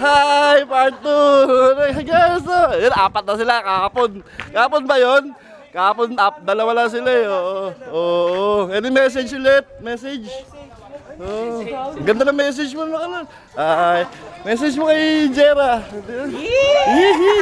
Hi! Part 2! Guys, oh. Yun, apat na sila, Kahapon, kahapon ba yon? Kahapon, up, dalawa lang sila eh. Oo. Oo. Any message ulit? Message? Oh. Ganda na message mo naman. Ay, message mo kay Jera. Yee!